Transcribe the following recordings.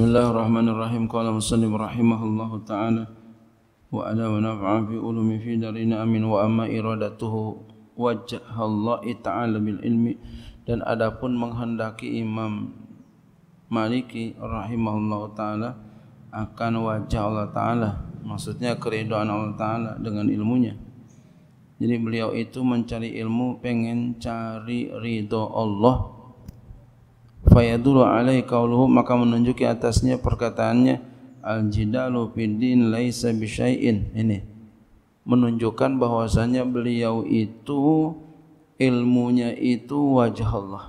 Bismillahirrahmanirrahim. Qala Muslim rahimahullahu taala wa ana wa naf'a fi ulumi fi darina amin wa amma iradatuhu wajha Allah taala bil ilmi dan adapun menghendaki Imam Maliki rahimahullahu taala akan wajah Allah taala maksudnya keridhaan Allah taala dengan ilmunya. Jadi beliau itu mencari ilmu pengen cari ridho Allah fayadulu alaih kauluhu maka menunjuki atasnya perkataannya al jidalu fiddin laisa bisyai'in ini menunjukkan bahwasanya beliau itu ilmunya itu wajah Allah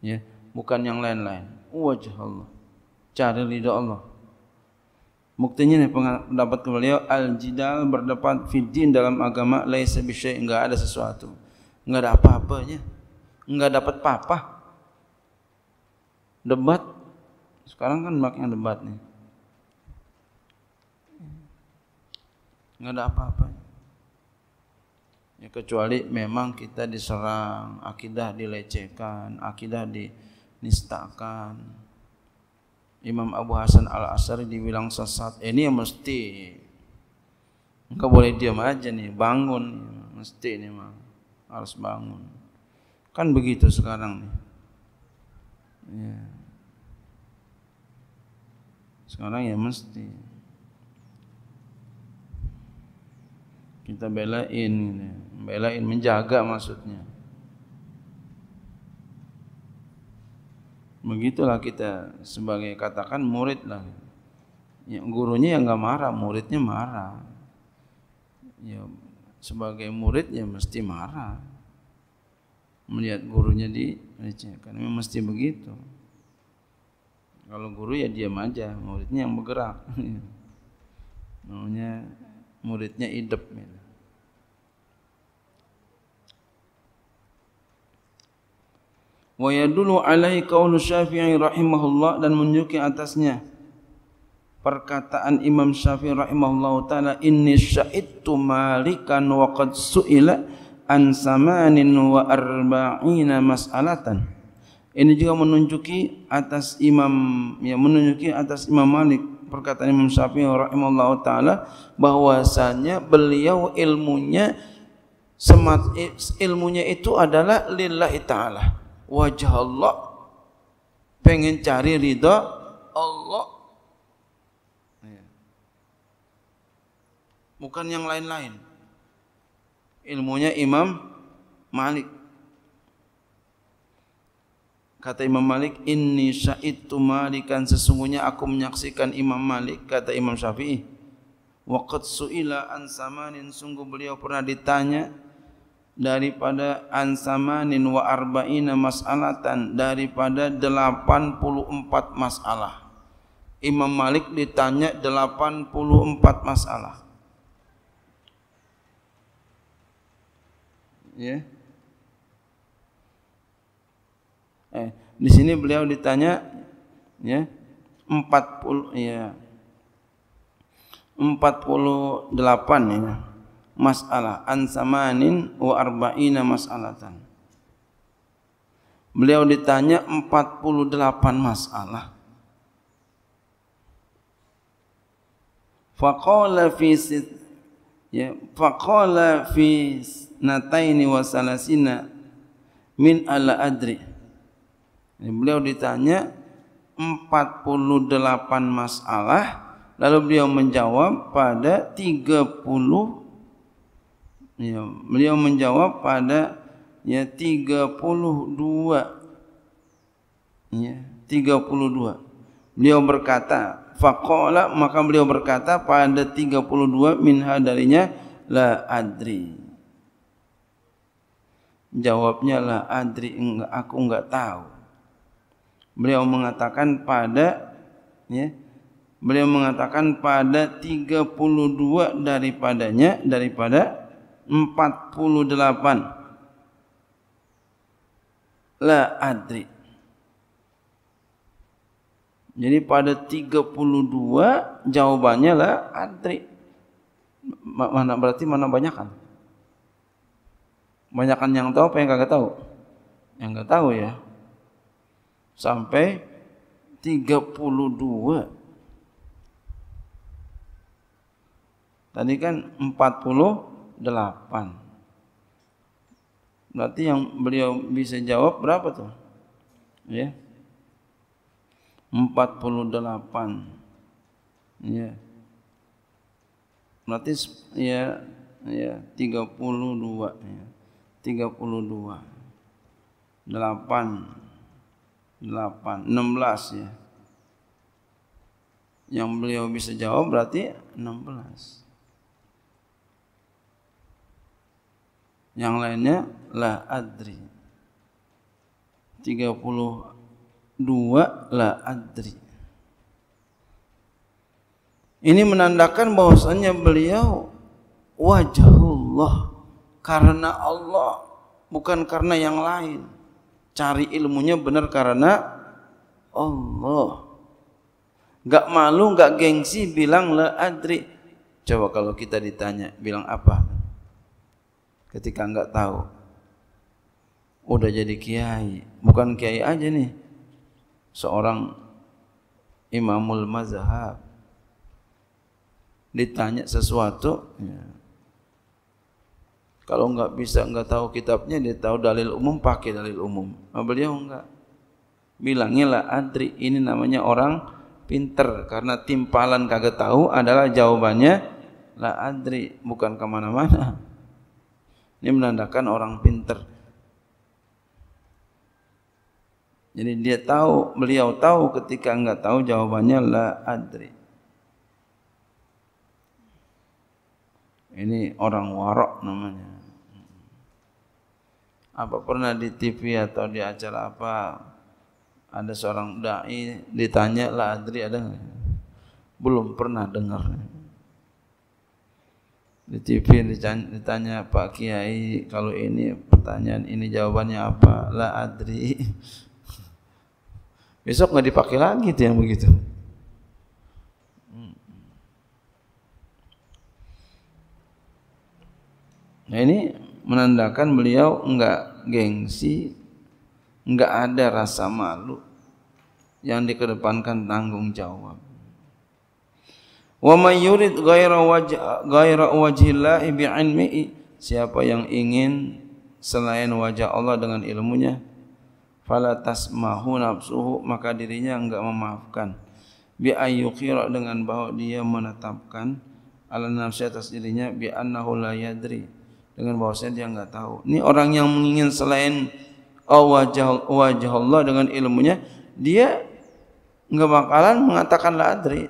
ya bukan yang lain-lain wajah Allah cara ridha Allah Muktinya nih pendapat ke beliau al jidal berdebat fiddin dalam agama lain sebisa enggak ada sesuatu enggak ada apa-apanya enggak dapat apa-apa debat sekarang kan banyak yang debat nih nggak ada apa-apa ya kecuali memang kita diserang akidah dilecehkan akidah dinistakan Imam Abu Hasan Al asyari dibilang sesat eh, ini yang mesti nggak boleh diam aja nih bangun mesti ini mah harus bangun kan begitu sekarang nih Ya. Sekarang ya mesti kita belain, belain menjaga maksudnya. Begitulah kita sebagai katakan murid lah. Ya, gurunya yang nggak marah, muridnya marah. Ya, sebagai murid ya mesti marah. melihat gurunya dilecehkan. Memang mesti begitu. Kalau guru ya diam aja, muridnya yang bergerak. Maunya muridnya hidup. Ya. Wa yadulu alaihi qawlu syafi'i rahimahullah dan menyuki atasnya perkataan Imam Syafi'i rahimahullah ta'ala inni syaitu malikan wa su'ila an samanin wa arba'ina mas'alatan ini juga menunjuki atas imam ya menunjuki atas imam Malik perkataan Imam Syafi'i rahimallahu taala bahwasanya beliau ilmunya semat ilmunya itu adalah lillahi taala wajah Allah pengen cari ridha Allah bukan yang lain-lain ilmunya Imam Malik. Kata Imam Malik, "Inni sa'idtu Malikan sesungguhnya aku menyaksikan Imam Malik," kata Imam Syafi'i. waktu su'ila an samanin sungguh beliau pernah ditanya daripada an samanin wa arba'ina mas'alatan daripada 84 masalah. Imam Malik ditanya 84 masalah. ya. Eh, di sini beliau ditanya ya 40 ya 48 ya masalah an samanin wa arba'ina mas'alatan. Beliau ditanya 48 masalah. Faqala fi ya faqala fi nataini wa salasina min ala adri beliau ditanya 48 masalah lalu beliau menjawab pada 30 ya, beliau menjawab pada ya 32 ya 32 beliau berkata faqala maka beliau berkata pada 32 minha darinya la adri jawabnya la adri enggak aku enggak tahu beliau mengatakan pada ya beliau mengatakan pada 32 daripadanya daripada 48 la adri Jadi pada 32 jawabannya lah antri. Mana berarti mana banyakan? Banyakan yang tahu apa yang kagak tahu? Yang enggak tahu ya. Sampai 32. Tadi kan 48. Berarti yang beliau bisa jawab berapa tuh? Ya. 48 ya berarti ya ya 32 ya 32 delapan delapan enam belas ya yang beliau bisa jawab berarti enam belas yang lainnya la adri tiga puluh dua la adri. Ini menandakan bahwasanya beliau wajah Allah. karena Allah bukan karena yang lain. Cari ilmunya benar karena Allah. Gak malu, gak gengsi bilang la adri. Coba kalau kita ditanya bilang apa? Ketika enggak tahu. Udah jadi kiai, bukan kiai aja nih, seorang imamul mazhab ditanya sesuatu ya. kalau enggak bisa enggak tahu kitabnya dia tahu dalil umum pakai dalil umum nah, beliau enggak bilangnya lah adri ini namanya orang pinter karena timpalan kagak tahu adalah jawabannya lah adri bukan kemana-mana ini menandakan orang pinter Jadi dia tahu, beliau tahu ketika enggak tahu jawabannya la adri. Ini orang warok namanya. Apa pernah di TV atau di acara apa ada seorang dai ditanya la adri ada belum pernah dengar di TV ditanya, Pak Kiai kalau ini pertanyaan ini jawabannya apa la adri Besok nggak dipakai lagi tuh yang begitu. Nah ini menandakan beliau nggak gengsi, nggak ada rasa malu yang dikedepankan tanggung jawab. Wa may yurid ghaira wajh ghaira wajhillahi bi'ilmihi siapa yang ingin selain wajah Allah dengan ilmunya fala tasmahu nafsuhu maka dirinya enggak memaafkan bi ayyukhira dengan bahwa dia menetapkan ala nafsi atas dirinya bi annahu la yadri dengan bahwasanya dia enggak tahu ini orang yang mengingin selain wajah wajah Allah dengan ilmunya dia enggak bakalan mengatakan la adri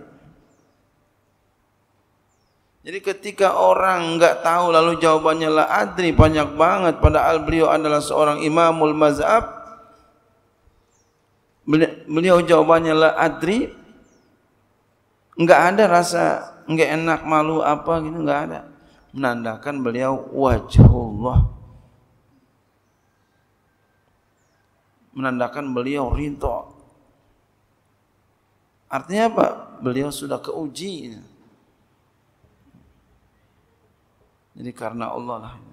jadi ketika orang enggak tahu lalu jawabannya la adri banyak banget padahal beliau adalah seorang imamul mazhab Beliau jawabannya la adri. Enggak ada rasa enggak enak malu apa gitu enggak ada. Menandakan beliau wajhullah. Menandakan beliau rinto. Artinya apa? Beliau sudah keuji. Jadi karena Allah lah. Ini.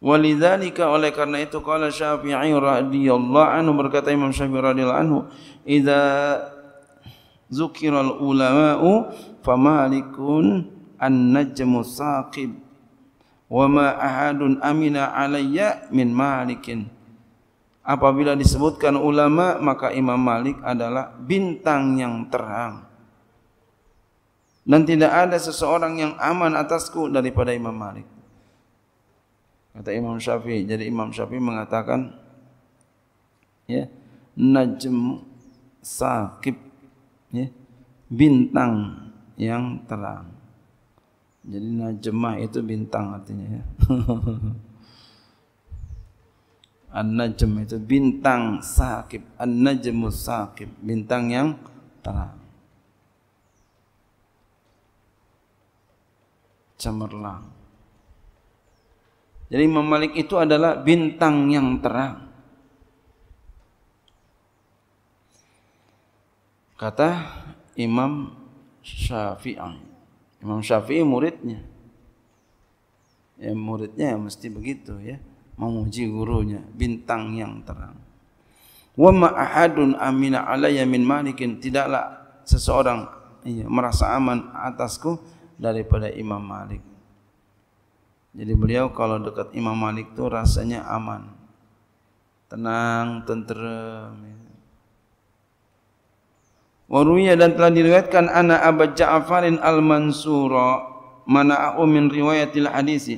Walidzalika oleh karena itu qala Syafi'i radhiyallahu anhu berkata Imam Syafi'i radhiyallahu anhu idza zukiral ulama'u fa malikun an-najmu saqib wa ma ahadun amina alayya min malikin apabila disebutkan ulama maka Imam Malik adalah bintang yang terang dan tidak ada seseorang yang aman atasku daripada Imam Malik kata Imam Syafi'i. Jadi Imam Syafi'i mengatakan ya, najm saqib ya, bintang yang terang. Jadi najmah itu bintang artinya ya. An-najm itu bintang sakib, an-najmu saqib, bintang yang terang. cemerlang. Jadi Imam Malik itu adalah bintang yang terang. Kata Imam Syafi'i. Imam Syafi'i muridnya. Ya muridnya ya mesti begitu ya. Memuji gurunya, bintang yang terang. Wa ma ahadun amina alayya min Malikin tidaklah seseorang merasa aman atasku daripada Imam Malik. Jadi beliau kalau dekat Imam Malik tu rasanya aman. Tenang, tenteram. Ya. Waruya dan telah diriwayatkan ana Abu Ja'farin Al-Mansura mana'u min riwayatil hadis.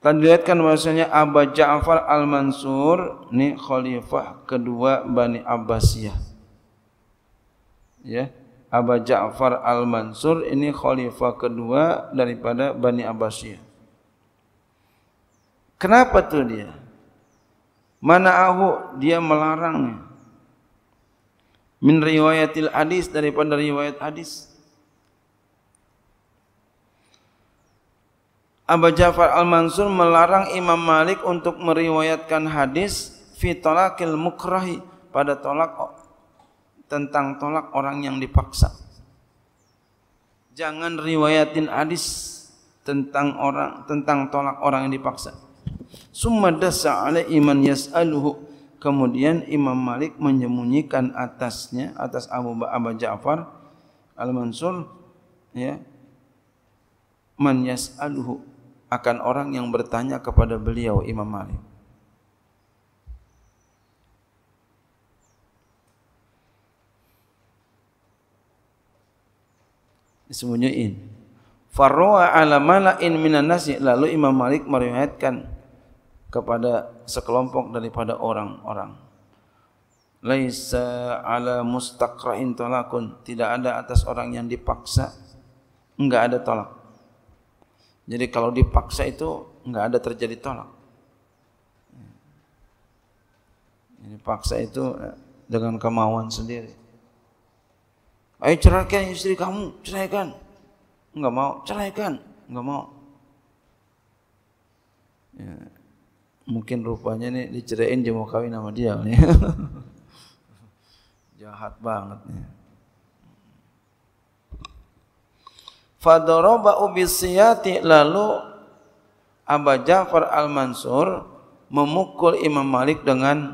Telah diriwayatkan bahwasanya Abu Ja'far Al-Mansur ni khalifah kedua Bani Abbasiah. Ya, Abu Ja'far Al-Mansur ini khalifah kedua daripada Bani Abbasiah. Kenapa tu dia? Mana ahu dia melarangnya? Min riwayatil hadis daripada riwayat hadis. Abu Ja'far Al-Mansur melarang Imam Malik untuk meriwayatkan hadis fi talaqil mukrahi pada tolak tentang tolak orang yang dipaksa. Jangan riwayatin hadis tentang orang tentang tolak orang yang dipaksa summa dasa ala iman yas'aluhu kemudian Imam Malik menyembunyikan atasnya atas Abu Abu Ja'far Al-Mansur ya man yas'aluhu akan orang yang bertanya kepada beliau Imam Malik disembunyiin Farwa ala malain minan nasi lalu Imam Malik meriwayatkan kepada sekelompok daripada orang-orang. Laisa ala mustaqra'in talakun. Tidak ada atas orang yang dipaksa, enggak ada tolak. Jadi kalau dipaksa itu enggak ada terjadi tolak. Jadi paksa itu eh, dengan kemauan sendiri. Ayo ceraikan istri kamu, ceraikan. Enggak mau, ceraikan. Enggak mau. Ya mungkin rupanya nih diceraiin dia mau kawin sama dia nih. Ya. Jahat banget nih. Ya. Fadoroba ubisiyati lalu Abu Ja'far Al Mansur memukul Imam Malik dengan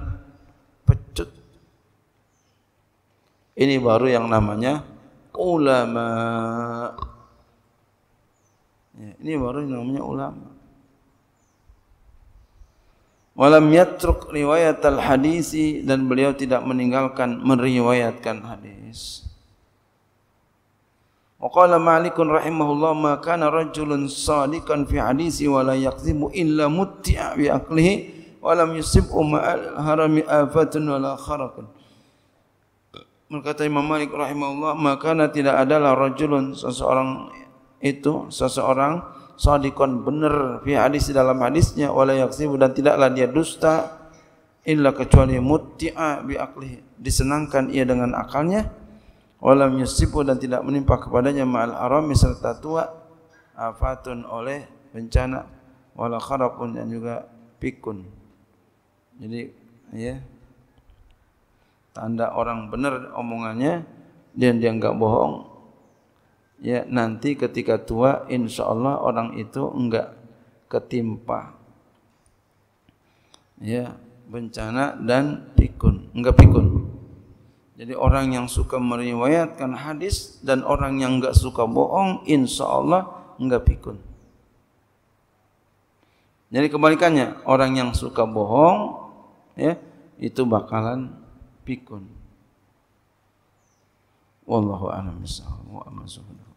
pecut. Ini baru yang namanya ulama. Ya, ini baru yang namanya ulama. Walam yatruk riwayat al-hadisi dan beliau tidak meninggalkan meriwayatkan hadis. Waqala Malikun rahimahullah maka kana rajulun sadikan fi hadisi wa la yakzimu illa mutti'a bi aklihi wa lam yusibu ma'al harami afatun wa la kharakun. Berkata Imam Malik rahimahullah maka kana tidak adalah rajulun seseorang itu seseorang sadiqan benar fi hadis dalam hadisnya wala yaksibu dan tidaklah dia dusta illa kecuali muti'a bi aqli disenangkan ia dengan akalnya wala yusibu dan tidak menimpa kepadanya ma'al aram serta tua afatun oleh bencana wala kharapun dan juga pikun jadi ya tanda orang benar omongannya dan dia enggak bohong ya nanti ketika tua insya Allah orang itu enggak ketimpa ya bencana dan pikun enggak pikun jadi orang yang suka meriwayatkan hadis dan orang yang enggak suka bohong insya Allah enggak pikun jadi kebalikannya orang yang suka bohong ya itu bakalan pikun wallahu a'lam bissawab wa amasuhu